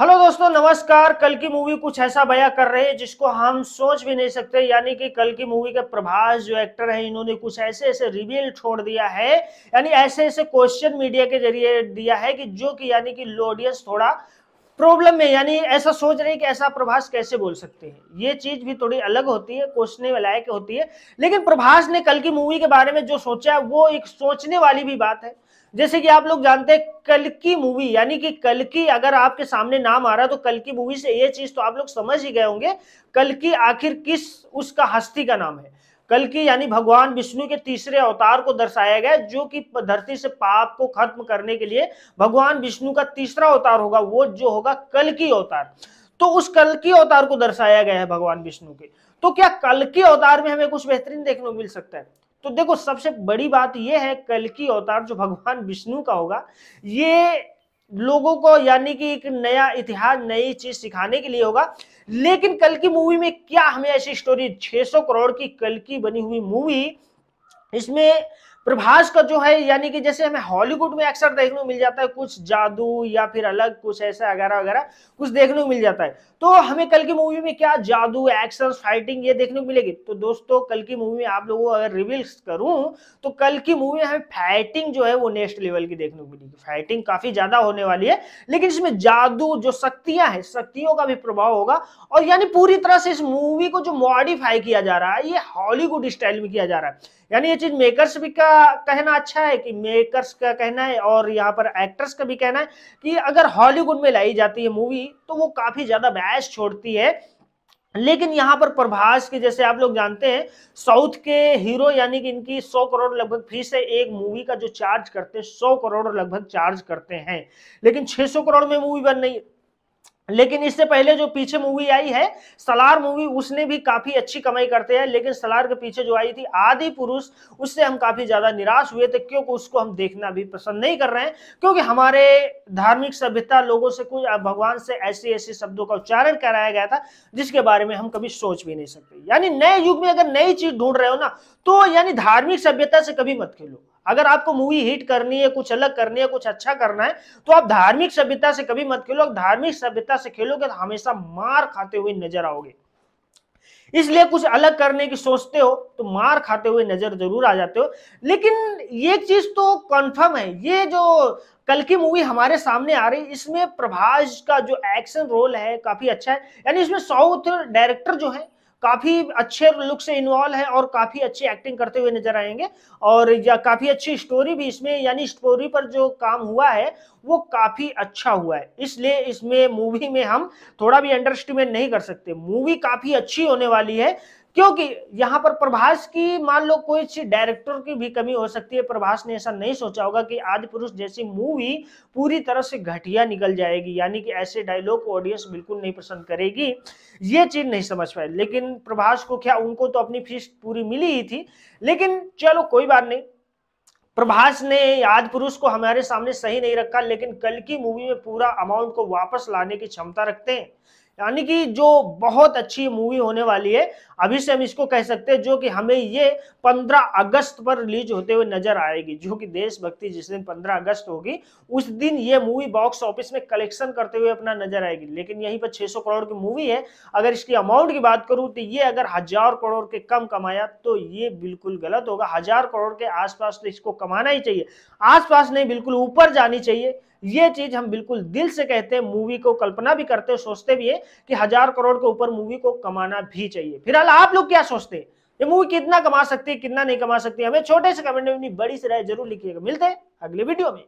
hello दोस्तों नमस्कार कल की मूवी कुछ ऐसा बया कर रहे हैं जिसको हम सोच भी नहीं सकते यानी कि कल की मूवी के प्रभास जो एक्टर हैं इन्होंने कुछ ऐसे ऐसे रिवील छोड़ दिया है यानी ऐसे ऐसे क्वेश्चन मीडिया के जरिए दिया है कि जो कि यानी कि ऑडियंस थोड़ा प्रॉब्लम में यानी ऐसा सोच रहे कि ऐसा प्रभास कैसे बोल सकते हैं ये चीज भी थोड़ी अलग होती है कोसने लायक होती है लेकिन प्रभास ने कल की मूवी के बारे में जो सोचा है वो एक सोचने वाली भी बात है जैसे कि आप लोग जानते हैं कल की मूवी यानी कि कल की अगर आपके सामने नाम आ रहा है तो कल की मूवी से ये चीज तो आप लोग समझ ही गए होंगे कल की आखिर किस उसका हस्ती का नाम है कल की यानी भगवान विष्णु के तीसरे अवतार को दर्शाया गया जो कि धरती से पाप को खत्म करने के लिए भगवान विष्णु का तीसरा अवतार होगा वो जो होगा कल की अवतार तो उस कल की अवतार को दर्शाया गया है भगवान विष्णु के तो क्या कल के अवतार में हमें कुछ बेहतरीन देखने को मिल सकता है तो देखो सबसे बड़ी बात यह है कल की अवतार जो भगवान विष्णु का होगा ये लोगों को यानी कि एक नया इतिहास नई चीज सिखाने के लिए होगा लेकिन कल की मूवी में क्या हमें ऐसी स्टोरी 600 करोड़ की कल की बनी हुई मूवी इसमें प्रभास का जो है यानी कि जैसे हमें हॉलीवुड में अक्सर देखने को मिल जाता है कुछ जादू या फिर अलग कुछ ऐसा वगैरह वगैरह कुछ देखने को मिल जाता है तो हमें कल की मूवी में क्या जादू एक्शन फाइटिंग ये देखने को मिलेगी तो दोस्तों कल की मूवी में आप लोगों को अगर रिवील करूं तो कल की मूवी में हमें फाइटिंग जो है वो नेक्स्ट लेवल की देखने को मिलेगी फाइटिंग काफी ज्यादा होने वाली है लेकिन इसमें जादू जो शक्तियां हैं शक्तियों का भी प्रभाव होगा और यानी पूरी तरह से इस मूवी को जो मॉडिफाई किया जा रहा है ये हॉलीवुड स्टाइल में किया जा रहा है यानी ये चीज मेकर्स भी का कहना अच्छा है कि मेकर्स का कहना है और यहाँ पर एक्टर्स का भी कहना है कि अगर हॉलीवुड में लाई जाती है मूवी तो वो काफी ज्यादा बहस छोड़ती है लेकिन यहाँ पर प्रभास की जैसे आप लोग जानते हैं साउथ के हीरो यानी कि इनकी 100 करोड़ लगभग फीस है एक मूवी का जो चार्ज करते हैं 100 करोड़ लगभग चार्ज करते हैं लेकिन 600 करोड़ में मूवी बन रही लेकिन इससे पहले जो पीछे मूवी आई है सलार मूवी उसने भी काफी अच्छी कमाई करते हैं लेकिन सलार के पीछे जो आई थी आदि पुरुष उससे हम काफी ज्यादा निराश हुए थे क्योंकि उसको हम देखना भी पसंद नहीं कर रहे हैं क्योंकि हमारे धार्मिक सभ्यता लोगों से कुछ भगवान से ऐसे ऐसे शब्दों का उच्चारण कराया गया था जिसके बारे में हम कभी सोच भी नहीं सकते यानी नए युग में अगर नई चीज ढूंढ रहे हो ना तो यानी धार्मिक सभ्यता से कभी मत खेलो अगर आपको मूवी हिट करनी है कुछ अलग करनी है कुछ अच्छा करना है तो आप धार्मिक सभ्यता से कभी मत खेलो धार्मिक सभ्यता से खेलोगे तो हमेशा मार खाते हुए नजर आओगे इसलिए कुछ अलग करने की सोचते हो तो मार खाते हुए नजर जरूर आ जाते हो लेकिन ये चीज तो कंफर्म है ये जो कल की मूवी हमारे सामने आ रही इसमें प्रभास का जो एक्शन रोल है काफी अच्छा है यानी इसमें साउथ डायरेक्टर जो है काफी अच्छे लुक से इन्वॉल्व है और काफी अच्छी एक्टिंग करते हुए नजर आएंगे और या काफी अच्छी स्टोरी भी इसमें यानी स्टोरी पर जो काम हुआ है वो काफी अच्छा हुआ है इसलिए इसमें मूवी में हम थोड़ा भी अंडरस्टिमेट नहीं कर सकते मूवी काफी अच्छी होने वाली है क्योंकि यहां पर प्रभास की मान लो कोई डायरेक्टर की भी कमी हो सकती है प्रभास ने ऐसा नहीं सोचा होगा कि आदि पुरुष जैसी मूवी पूरी तरह से घटिया निकल जाएगी यानी कि ऐसे डायलॉग को ऑडियंस बिल्कुल नहीं पसंद करेगी ये चीज नहीं समझ पाए लेकिन प्रभास को क्या उनको तो अपनी फीस पूरी मिली ही थी लेकिन चलो कोई बात नहीं प्रभास ने आद पुरुष को हमारे सामने सही नहीं रखा लेकिन कल की मूवी में पूरा अमाउंट को वापस लाने की क्षमता रखते हैं यानी कि जो बहुत अच्छी मूवी होने वाली है अभी से हम इसको कह सकते हैं जो कि हमें ये 15 अगस्त पर रिलीज होते हुए नजर आएगी जो कि देशभक्ति जिस दिन 15 अगस्त होगी उस दिन ये मूवी बॉक्स ऑफिस में कलेक्शन करते हुए अपना नजर आएगी लेकिन यहीं पर 600 करोड़ की मूवी है अगर इसकी अमाउंट की बात करूं तो ये अगर हजार करोड़ के कम कमाया तो ये बिल्कुल गलत होगा हजार करोड़ के आसपास तो इसको कमाना ही चाहिए आसपास नहीं बिल्कुल ऊपर जानी चाहिए ये चीज हम बिल्कुल दिल से कहते हैं मूवी को कल्पना भी करते हैं सोचते भी है कि हजार करोड़ के ऊपर मूवी को कमाना भी चाहिए फिलहाल आप लोग क्या सोचते हैं ये मूवी कितना कमा सकती है कितना नहीं कमा सकती है हमें छोटे से कमेंट में बड़ी से राय जरूर लिखिएगा मिलते हैं अगले वीडियो में